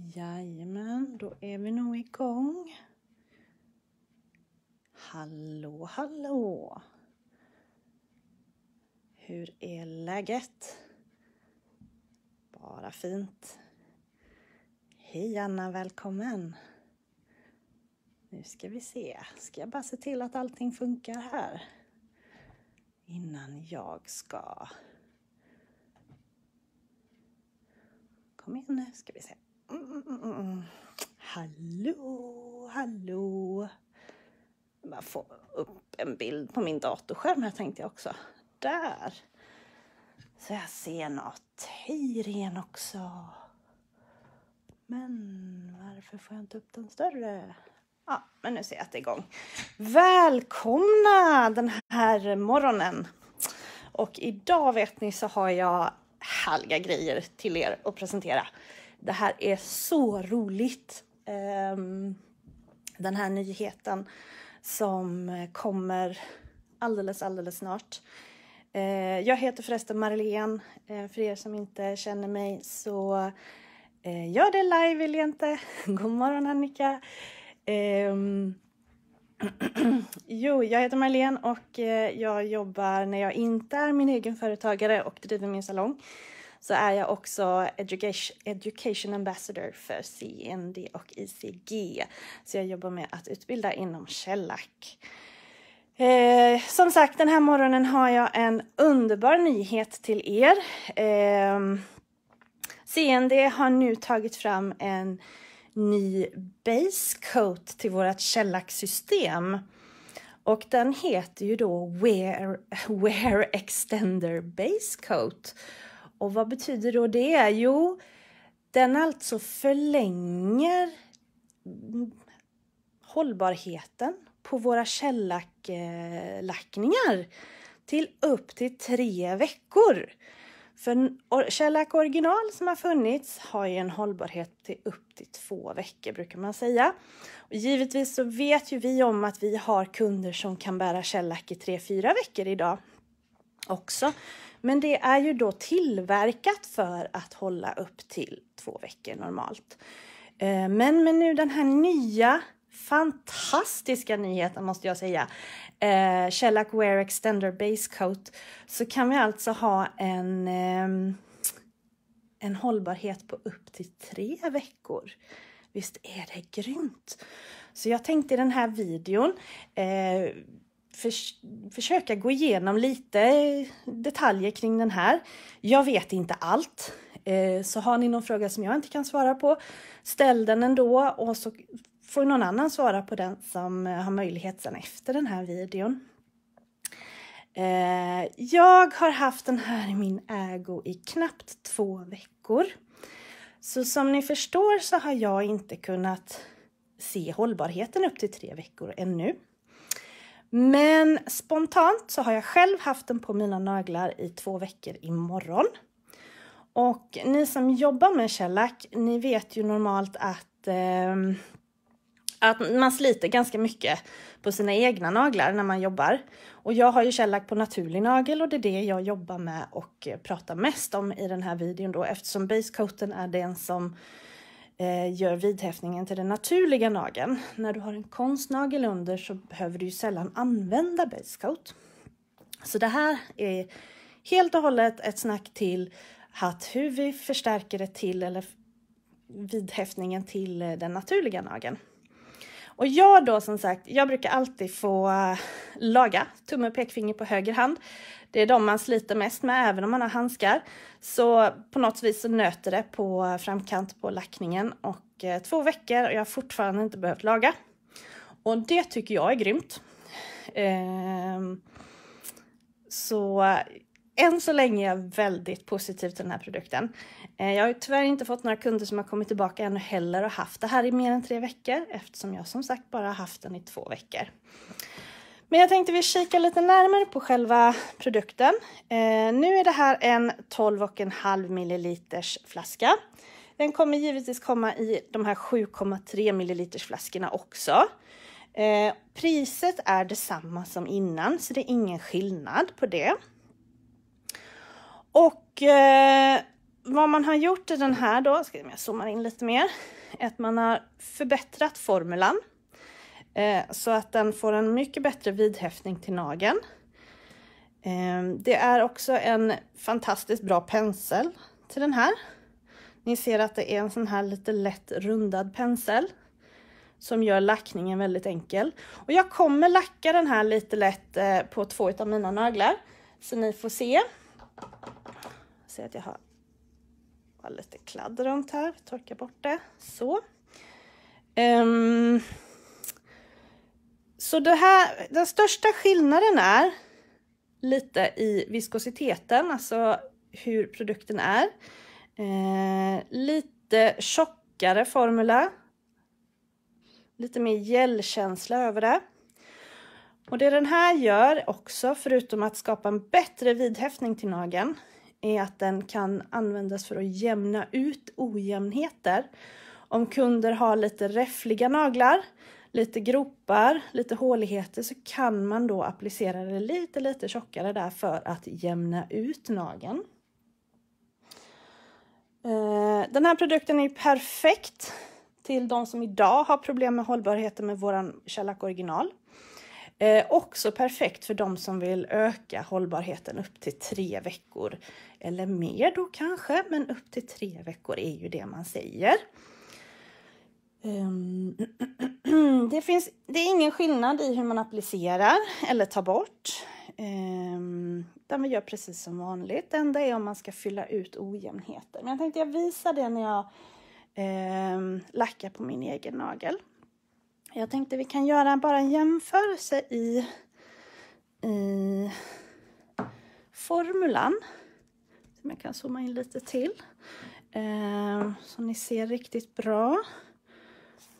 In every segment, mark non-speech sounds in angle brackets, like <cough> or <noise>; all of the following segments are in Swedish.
Jajamän, då är vi nog igång. Hallå, hallå! Hur är läget? Bara fint. Hej Anna, välkommen! Nu ska vi se, ska jag bara se till att allting funkar här innan jag ska... Kom igen nu ska vi se. Hallå, hallå. Jag bara få upp en bild på min datorskärm här tänkte jag också. Där. Så jag ser något. Hej Irene också. Men varför får jag inte upp den större? Ja, men nu ser jag att det är igång. Välkomna den här morgonen. Och idag vet ni så har jag härliga grejer till er att presentera. Det här är så roligt. Ehm, den här nyheten som kommer alldeles, alldeles snart. Eh, jag heter förresten Marlene. Eh, för er som inte känner mig så eh, gör det live vill jag inte. <laughs> God morgon Annika. Ehm, <clears throat> jo, jag heter Marlene och jag jobbar när jag inte är min egen företagare och driver min salong så är jag också education, education ambassador för CND och ICG. Så jag jobbar med att utbilda inom Shellac. Eh, som sagt, den här morgonen har jag en underbar nyhet till er. Eh, CND har nu tagit fram en ny basecoat till vårt Shellac-system. Och den heter ju då Wear, Wear Extender Basecoat. Och vad betyder då det? Jo, den alltså förlänger hållbarheten på våra källaklackningar till upp till tre veckor. För källack original som har funnits har ju en hållbarhet till upp till två veckor brukar man säga. Och givetvis så vet ju vi om att vi har kunder som kan bära källack i tre, fyra veckor idag också. Men det är ju då tillverkat för att hålla upp till två veckor normalt. Eh, men med nu den här nya fantastiska nyheten måste jag säga, eh, Shellac Wear Extender Base Coat, så kan vi alltså ha en, eh, en hållbarhet på upp till tre veckor. Visst är det grymt? Så jag tänkte i den här videon eh, förs försöka gå igenom lite detaljer kring den här. Jag vet inte allt, eh, så har ni någon fråga som jag inte kan svara på, ställ den ändå och så får någon annan svara på den som har möjlighet sen efter den här videon. Eh, jag har haft den här i min ägo i knappt två veckor. Så som ni förstår så har jag inte kunnat se hållbarheten upp till tre veckor ännu. Men spontant så har jag själv haft den på mina naglar i två veckor imorgon. Och ni som jobbar med shellack, ni vet ju normalt att, eh, att man sliter ganska mycket på sina egna naglar när man jobbar. Och jag har ju shellack på naturlig nagel och det är det jag jobbar med och pratar mest om i den här videon då eftersom basecoaten är den som Eh, gör vidhäftningen till den naturliga nageln. När du har en konstnagel under så behöver du ju sällan använda basecoat. Så det här är helt och hållet ett snack till att hur vi förstärker det till eller vidhäftningen till eh, den naturliga nageln. Och jag då som sagt, jag brukar alltid få eh, laga tumme och pekfinger på höger hand. Det är de man sliter mest med, även om man har handskar. Så på något vis så nöter det på framkant på lackningen och eh, två veckor och jag har fortfarande inte behövt laga. Och det tycker jag är grymt. Ehm, så än så länge är jag väldigt positiv till den här produkten. Eh, jag har tyvärr inte fått några kunder som har kommit tillbaka ännu heller och haft det här i mer än tre veckor eftersom jag som sagt bara haft den i två veckor. Men jag tänkte vi kika lite närmare på själva produkten. Eh, nu är det här en 12,5 milliliters flaska. Den kommer givetvis komma i de här 7,3 milliliters flaskorna också. Eh, priset är detsamma som innan, så det är ingen skillnad på det. Och eh, vad man har gjort i den här då, ska jag zoomar in lite mer, är att man har förbättrat formulan eh, så att den får en mycket bättre vidhäftning till nageln. Eh, det är också en fantastiskt bra pensel till den här. Ni ser att det är en sån här lite lätt rundad pensel som gör lackningen väldigt enkel. Och jag kommer lacka den här lite lätt eh, på två av mina naglar så ni får se ser att jag har lite kladd runt här. Torka bort det. Så. Um, så det här, den största skillnaden är lite i viskositeten, alltså hur produkten är. Eh, lite tjockare formula. Lite mer gelkänsla över det. Och det den här gör också, förutom att skapa en bättre vidhäftning till nageln, är att den kan användas för att jämna ut ojämnheter. Om kunder har lite räffliga naglar, lite gropar, lite håligheter så kan man då applicera det lite, lite tjockare där för att jämna ut nageln. Eh, den här produkten är perfekt till de som idag har problem med hållbarheten med våran Shellac original. Eh, också perfekt för de som vill öka hållbarheten upp till tre veckor eller mer då kanske, men upp till tre veckor är ju det man säger. Ehm, <clears throat> det, finns, det är ingen skillnad i hur man applicerar eller tar bort. Ehm, utan vi gör precis som vanligt. Det enda är om man ska fylla ut ojämnheter. Men jag tänkte jag visar det när jag ehm, lackar på min egen nagel. Jag tänkte vi kan göra bara en jämförelse i, i formulan. Som jag kan zooma in lite till. Ehm, så ni ser riktigt bra.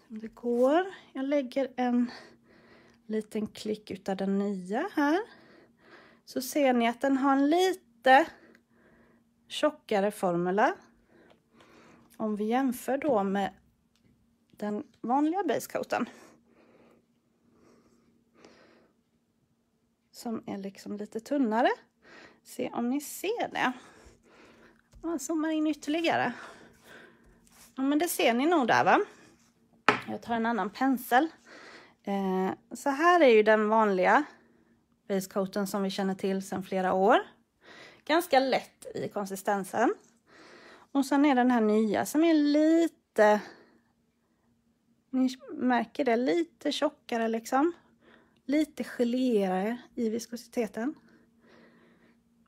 det går. Jag lägger en liten klick utav den nya här. Så ser ni att den har en lite tjockare formula. Om vi jämför då med den vanliga basecoaten. Som är liksom lite tunnare. Se om ni ser det. Jag zoomar in ytterligare. Ja, men det ser ni nog där va? Jag tar en annan pensel. Eh, så här är ju den vanliga basecoaten som vi känner till sedan flera år. Ganska lätt i konsistensen. Och sen är den här nya som är lite ni märker det, lite tjockare liksom. Lite geléigare i viskositeten.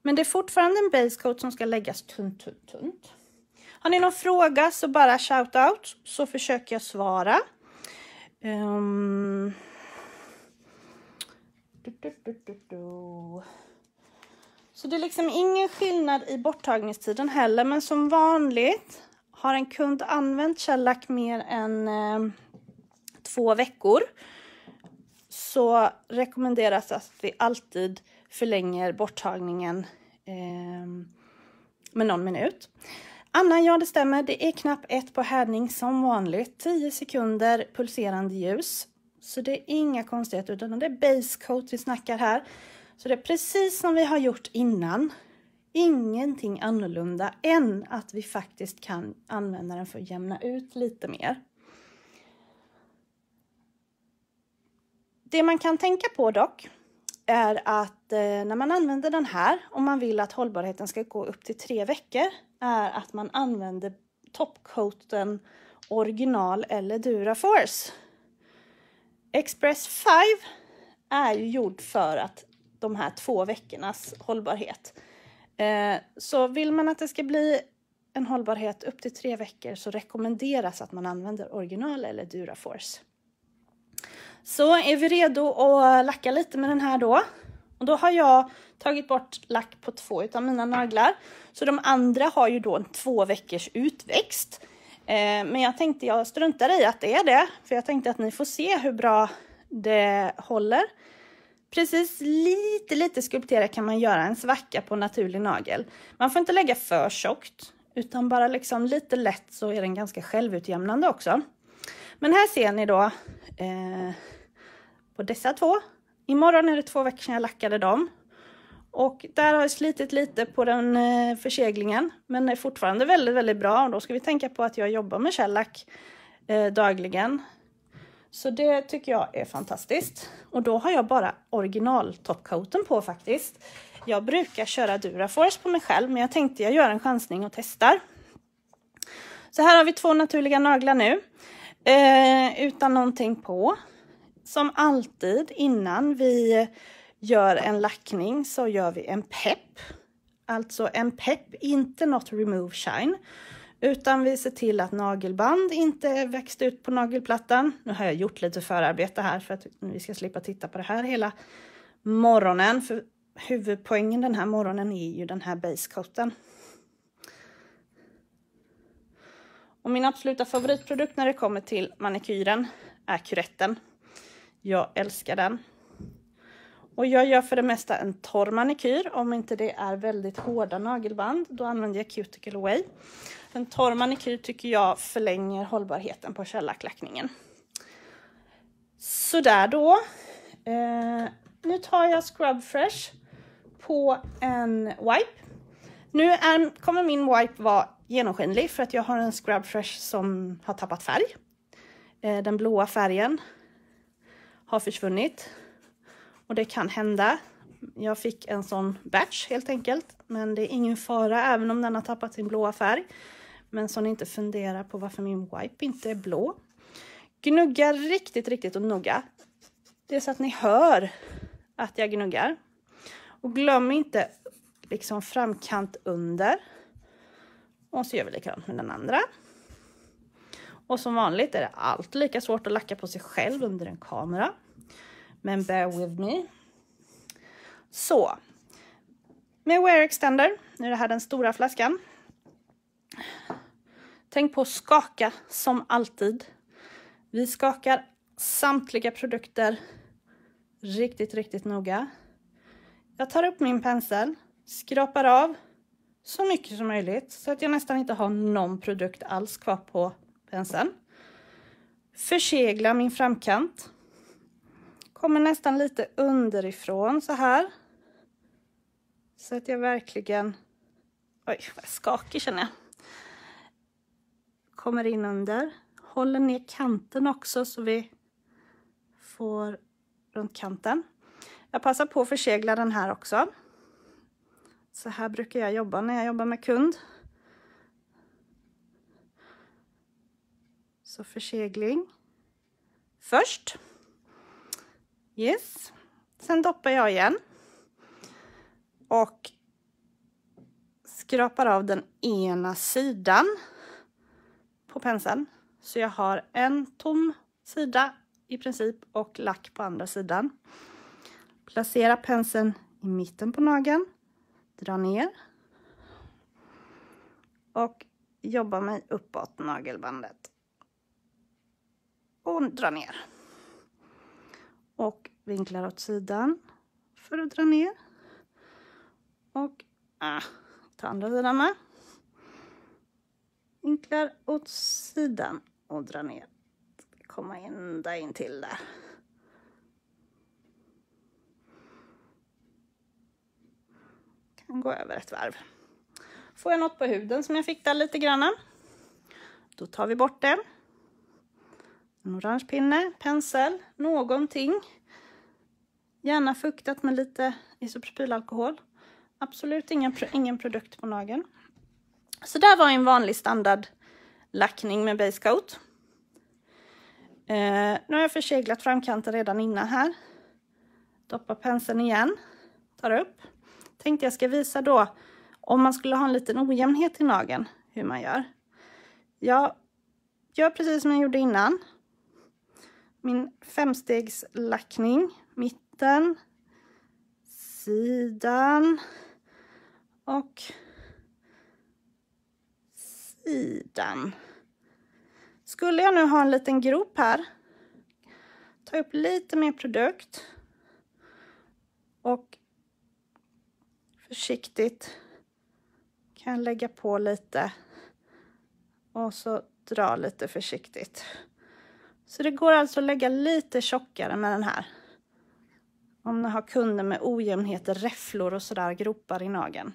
Men det är fortfarande en basecoat som ska läggas tunt, tunt, tunt. Har ni någon fråga så bara shout out så försöker jag svara. Um... Du, du, du, så det är liksom ingen skillnad i borttagningstiden heller, men som vanligt har en kund använt shellack mer än ehm, två veckor så rekommenderas att vi alltid förlänger borttagningen eh, med någon minut. Anna, ja det stämmer. Det är knapp 1 på härdning som vanligt. 10 sekunder pulserande ljus. Så det är inga konstigheter utan det är basecoat vi snackar här. Så det är precis som vi har gjort innan. Ingenting annorlunda än att vi faktiskt kan använda den för att jämna ut lite mer. Det man kan tänka på dock är att eh, när man använder den här, om man vill att hållbarheten ska gå upp till tre veckor, är att man använder toppcoaten original eller Duraforce. Express 5 är ju gjord för att de här två veckornas hållbarhet. Eh, så vill man att det ska bli en hållbarhet upp till tre veckor så rekommenderas att man använder original eller Duraforce. Så är vi redo att lacka lite med den här då. Och då har jag tagit bort lack på två utav mina naglar. Så de andra har ju då en två veckors utväxt. Eh, men jag tänkte jag struntar i att det är det, för jag tänkte att ni får se hur bra det håller. Precis lite, lite skulptera kan man göra en svacka på naturlig nagel. Man får inte lägga för tjockt, utan bara liksom lite lätt så är den ganska självutjämnande också. Men här ser ni då Eh, på dessa två. Imorgon är det två veckor sedan jag lackade dem. Och där har jag slitit lite på den eh, förseglingen, men är fortfarande väldigt, väldigt bra. Och då ska vi tänka på att jag jobbar med källack eh, dagligen. Så det tycker jag är fantastiskt. Och då har jag bara original topcoaten på faktiskt. Jag brukar köra Duraforce på mig själv, men jag tänkte jag gör en chansning och testar. Så här har vi två naturliga naglar nu. Eh, utan någonting på. Som alltid innan vi gör en lackning så gör vi en pepp. Alltså en pepp, inte något remove shine. Utan vi ser till att nagelband inte växt ut på nagelplattan. Nu har jag gjort lite förarbete här för att vi ska slippa titta på det här hela morgonen. För huvudpoängen den här morgonen är ju den här basecoaten. Och min absoluta favoritprodukt när det kommer till manikyren är kuretten. Jag älskar den. Och jag gör för det mesta en torr manikyr. Om inte det är väldigt hårda nagelband, då använder jag Cuticle Away. En torr manikyr tycker jag förlänger hållbarheten på källarklackningen. Sådär då. Eh, nu tar jag Scrub Fresh på en wipe. Nu är, kommer min wipe vara genomskinlig för att jag har en Scrub Fresh som har tappat färg. Eh, den blåa färgen har försvunnit och det kan hända. Jag fick en sån batch helt enkelt, men det är ingen fara även om den har tappat sin blåa färg. Men så ni inte funderar på varför min wipe inte är blå. Gnugga riktigt, riktigt och noga. Det är så att ni hör att jag gnuggar. Och glöm inte liksom framkant under. Och så gör vi likadant med den andra. Och som vanligt är det alltid lika svårt att lacka på sig själv under en kamera. Men bear with me. Så. Med wear extender, nu är det här den stora flaskan. Tänk på att skaka som alltid. Vi skakar samtliga produkter riktigt, riktigt noga. Jag tar upp min pensel, skrapar av så mycket som möjligt så att jag nästan inte har någon produkt alls kvar på penseln. Försegla min framkant. Kommer nästan lite underifrån så här. Så att jag verkligen... Oj, vad skakig känner jag. Kommer in under. Håller ner kanten också så vi får runt kanten. Jag passar på att försegla den här också. Så här brukar jag jobba när jag jobbar med kund. Så försegling först. Yes. Sen doppar jag igen. Och skrapar av den ena sidan på penseln. Så jag har en tom sida i princip och lack på andra sidan. Placera penseln i mitten på nageln dra ner och jobba mig uppåt nagelbandet och dra ner. Och vinklar åt sidan för att dra ner. Och ah, ta andra sidan med. Vinklar åt sidan och dra ner. Komma ända in till där. gå över ett varv. Får jag något på huden som jag fick där lite grann. Då tar vi bort det. En orange pinne, pensel, någonting. Gärna fuktat med lite isopropylalkohol. Absolut ingen, ingen produkt på nageln. Så där var en vanlig standard lackning med base coat. Eh, nu har jag förseglat framkanten redan innan här. Doppar penseln igen, tar upp tänkte jag ska visa då om man skulle ha en liten ojämnhet i nageln, hur man gör. Jag gör precis som jag gjorde innan. Min femstegslackning, mitten, sidan och sidan. Skulle jag nu ha en liten grop här, ta upp lite mer produkt och försiktigt kan lägga på lite och så dra lite försiktigt. Så det går alltså att lägga lite tjockare med den här. Om ni har kunder med ojämnheter, räfflor och sådär, gropar i nageln.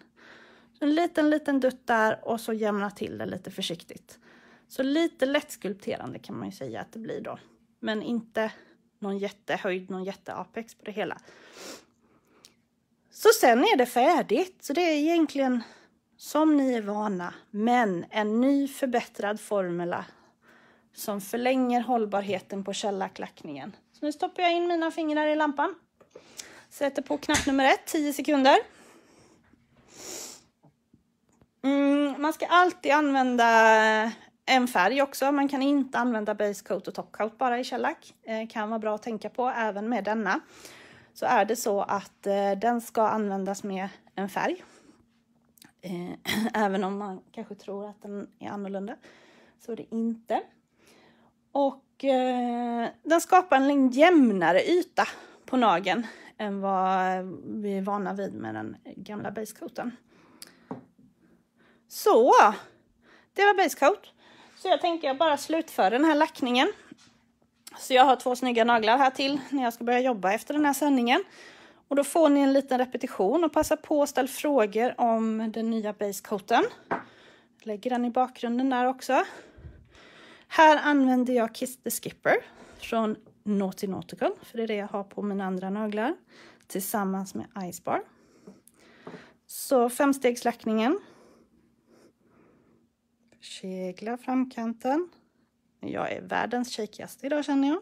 en liten, liten dutt där och så jämna till det lite försiktigt. Så lite lätt skulpterande kan man ju säga att det blir då. Men inte någon jättehöjd, någon jätteapex på det hela. Så sen är det färdigt. Så det är egentligen som ni är vana, men en ny förbättrad formula som förlänger hållbarheten på källarklackningen. Så nu stoppar jag in mina fingrar i lampan. Sätter på knapp nummer ett, 10 sekunder. Mm, man ska alltid använda eh, en färg också. Man kan inte använda base coat och top coat bara i källack. Eh, kan vara bra att tänka på även med denna så är det så att eh, den ska användas med en färg. Eh, <clears throat> även om man kanske tror att den är annorlunda så är det inte. Och eh, den skapar en jämnare yta på nageln än vad vi är vana vid med den gamla basecoaten. Så, det var basecoat. Så jag tänker jag bara slutför den här lackningen. Så jag har två snygga naglar här till när jag ska börja jobba efter den här sändningen. Och då får ni en liten repetition och passa på att ställa frågor om den nya basecoaten. Lägger den i bakgrunden där också. Här använder jag Kiss the Skipper från Naughty Nautical, för det är det jag har på mina andra naglar, tillsammans med Icebar. Så femstegslackningen. Kegla framkanten. Jag är världens shakigaste idag känner jag.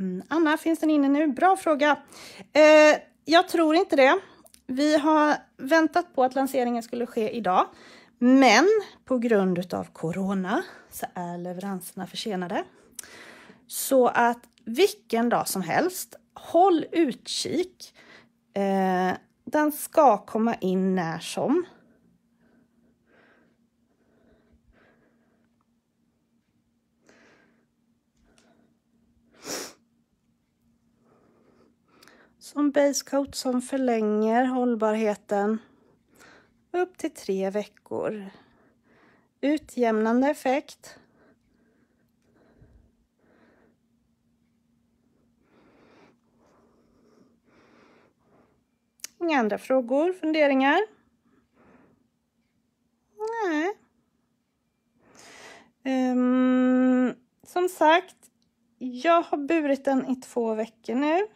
Mm, Anna, finns den inne nu? Bra fråga! Eh, jag tror inte det. Vi har väntat på att lanseringen skulle ske idag, men på grund av corona så är leveranserna försenade. Så att vilken dag som helst, håll utkik. Eh, den ska komma in när som. som basecoat som förlänger hållbarheten upp till tre veckor. Utjämnande effekt. Inga andra frågor, funderingar? Nej. Um, som sagt, jag har burit den i två veckor nu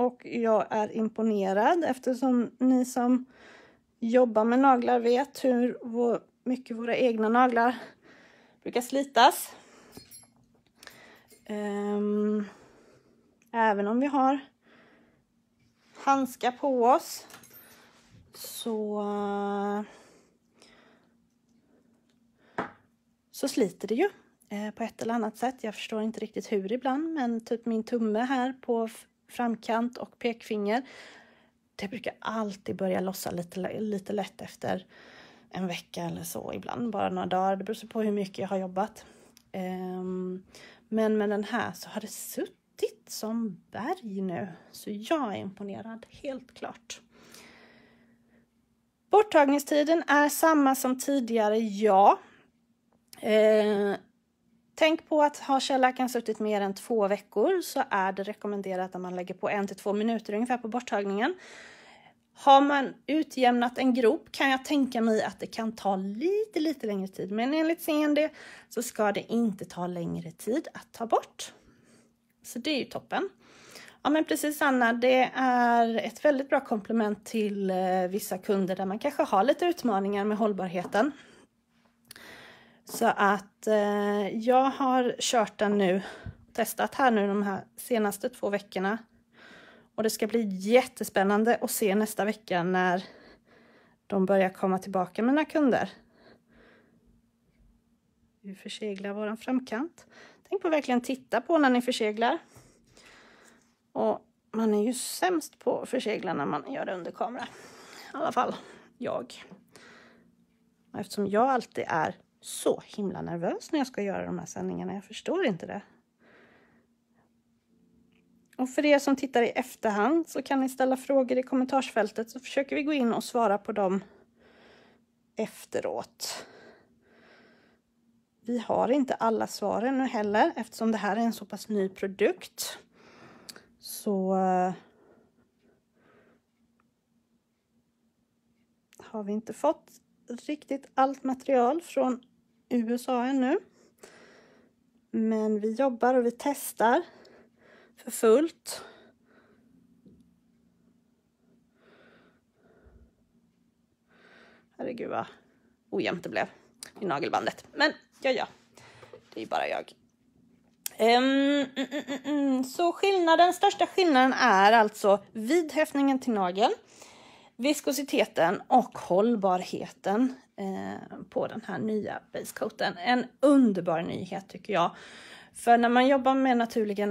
och jag är imponerad eftersom ni som jobbar med naglar vet hur vår, mycket våra egna naglar brukar slitas. Um, även om vi har handskar på oss så, så sliter det ju eh, på ett eller annat sätt. Jag förstår inte riktigt hur ibland, men typ min tumme här på framkant och pekfinger. Det brukar alltid börja lossa lite, lite lätt efter en vecka eller så, ibland bara några dagar. Det beror på hur mycket jag har jobbat. Ehm, men med den här så har det suttit som berg nu, så jag är imponerad, helt klart. Borttagningstiden är samma som tidigare, ja. Ehm, Tänk på att har källarkan suttit mer än två veckor så är det rekommenderat att man lägger på en till två minuter ungefär på borttagningen. Har man utjämnat en grop kan jag tänka mig att det kan ta lite, lite längre tid, men enligt CND så ska det inte ta längre tid att ta bort. Så det är ju toppen. Ja men precis Anna, det är ett väldigt bra komplement till eh, vissa kunder där man kanske har lite utmaningar med hållbarheten. Så att eh, jag har kört den nu, testat här nu de här senaste två veckorna. Och det ska bli jättespännande att se nästa vecka när de börjar komma tillbaka mina kunder. Vi förseglar våran framkant. Tänk på att verkligen titta på när ni förseglar. Och man är ju sämst på att försegla när man gör det under kamera. I alla fall jag. Eftersom jag alltid är så himla nervös när jag ska göra de här sändningarna. Jag förstår inte det. Och för er som tittar i efterhand så kan ni ställa frågor i kommentarsfältet så försöker vi gå in och svara på dem efteråt. Vi har inte alla svar ännu heller eftersom det här är en så pass ny produkt. Så eh, har vi inte fått riktigt allt material från USA ännu. Men vi jobbar och vi testar för fullt. Herregud vad ojämnt det blev i nagelbandet. Men ja, ja, det är bara jag. Um, mm, mm, mm. Så skillnaden, största skillnaden är alltså vidhäftningen till nageln, viskositeten och hållbarheten Eh, på den här nya basecoaten. En underbar nyhet tycker jag. För när man jobbar med naturliga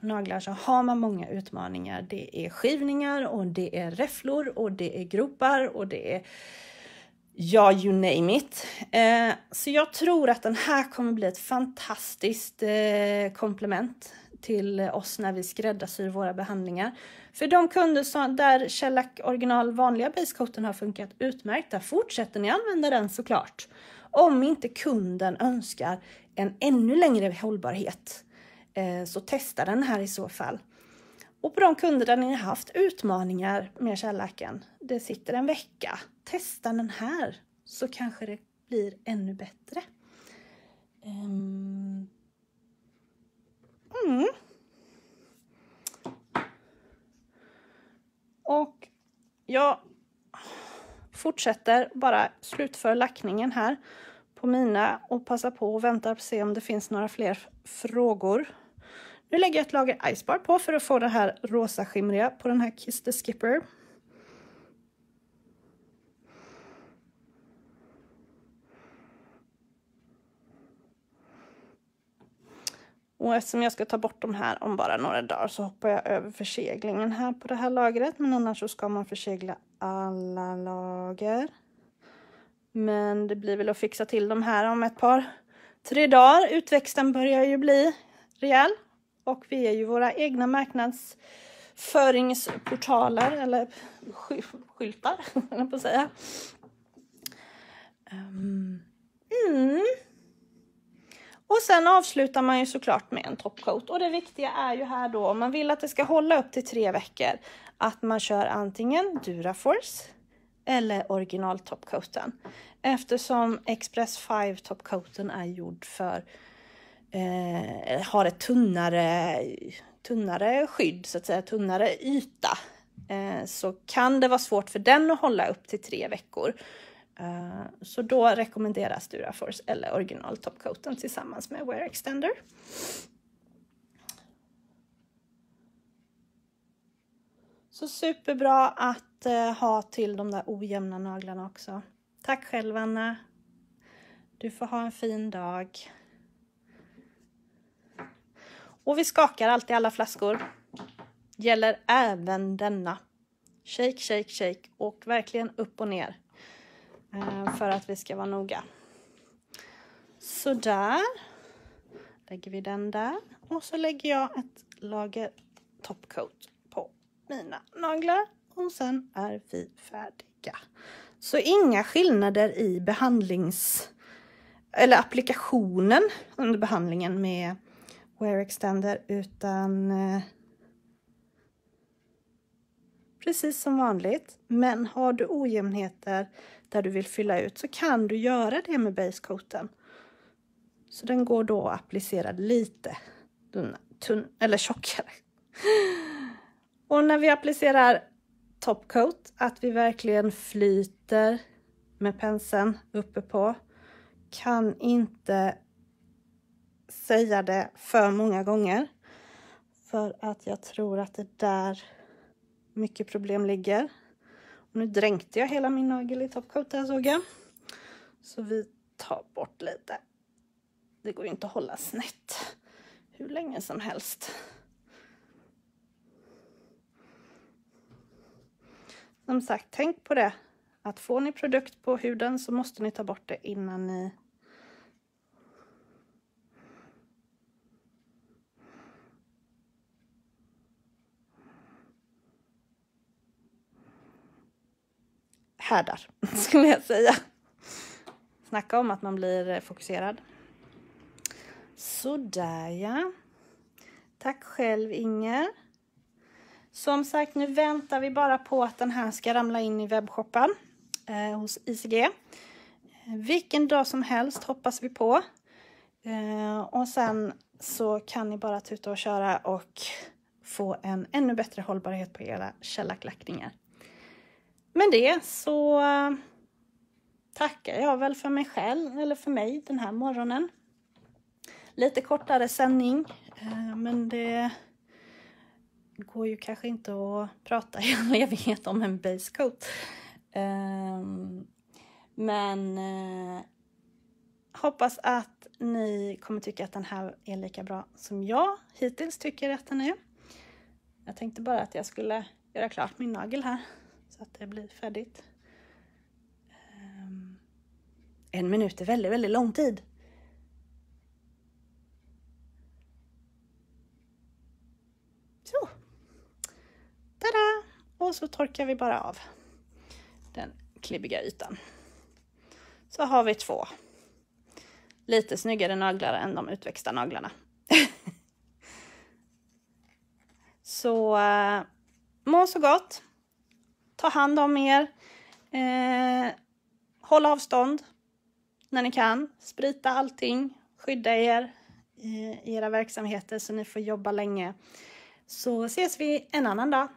naglar så har man många utmaningar. Det är skivningar och det är räfflor och det är gropar och det är ja, you name it. Eh, så jag tror att den här kommer bli ett fantastiskt eh, komplement till oss när vi skräddarsyr våra behandlingar. För de kunder som, där Shellac original vanliga basecoaten har funkat utmärkt, där fortsätter ni använda den såklart. Om inte kunden önskar en ännu längre hållbarhet eh, så testa den här i så fall. Och på de kunder där ni har haft utmaningar med kärleken, det sitter en vecka, testa den här så kanske det blir ännu bättre. Um, Mm. Och jag fortsätter bara slutför lackningen här på mina och passar på och väntar på se om det finns några fler frågor. Nu lägger jag ett lager Icebar på för att få det här rosa skimriga på den här Kiss the Skipper. Och eftersom jag ska ta bort de här om bara några dagar så hoppar jag över förseglingen här på det här lagret. Men annars så ska man försegla alla lager. Men det blir väl att fixa till de här om ett par, tre dagar. Utväxten börjar ju bli rejäl. Och vi är ju våra egna marknadsföringsportaler eller skyltar, <laughs> på att säga. Ehm, mm. Och sen avslutar man ju såklart med en topcoat Och det viktiga är ju här då, om man vill att det ska hålla upp till tre veckor, att man kör antingen Duraforce eller original toppcoaten. Eftersom Express 5 topcoaten är gjord för, eh, har ett tunnare, tunnare skydd, så att säga, tunnare yta, eh, så kan det vara svårt för den att hålla upp till tre veckor. Eh, så då rekommenderas Duraforce eller original topcoaten tillsammans med Wear Extender. Så superbra att eh, ha till de där ojämna naglarna också. Tack själv Anna. Du får ha en fin dag. Och vi skakar alltid alla flaskor. Gäller även denna. Shake, shake, shake. och verkligen upp och ner. Eh, för att vi ska vara noga. Så där lägger vi den där och så lägger jag ett lager topcoat på mina naglar och sen är vi färdiga. Så inga skillnader i behandlings eller applikationen under behandlingen med wear extender utan eh, precis som vanligt. Men har du ojämnheter där du vill fylla ut så kan du göra det med basecoaten. Så den går då att applicera lite tunna, tunn, eller tjockare. Och när vi applicerar topcoat, att vi verkligen flyter med penseln uppe på. Kan inte säga det för många gånger. För att jag tror att det är där mycket problem ligger. Nu dränkte jag hela min nagel i topcoat här såg jag. Så vi tar bort lite. Det går ju inte att hålla snett hur länge som helst. Som sagt, tänk på det. Att får ni produkt på huden så måste ni ta bort det innan ni härdar, <laughs> skulle jag säga. Snacka om att man blir fokuserad. Sådär ja. Tack själv Inger. Som sagt, nu väntar vi bara på att den här ska ramla in i webbshoppen eh, hos ICG. Eh, vilken dag som helst hoppas vi på. Eh, och sen så kan ni bara tuta och köra och få en ännu bättre hållbarhet på era källarklackningar med det så eh, tackar jag väl för mig själv, eller för mig den här morgonen. Lite kortare sändning, eh, men det går ju kanske inte att prata <laughs> i all evighet om en basecoat. Ehm, men eh, hoppas att ni kommer tycka att den här är lika bra som jag hittills tycker att den är. Jag tänkte bara att jag skulle göra klart min nagel här så att det blir färdigt. Ehm. En minut är väldigt, väldigt lång tid. Så. Tada! Och så torkar vi bara av den klibbiga ytan. Så har vi två lite snyggare naglar än de utväxta naglarna. <laughs> så eh, må så gott! ta hand om er. Eh, håll avstånd när ni kan. Sprita allting. Skydda er i era verksamheter så ni får jobba länge. Så ses vi en annan dag.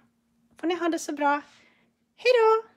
Får ni ha det så bra. Hej då!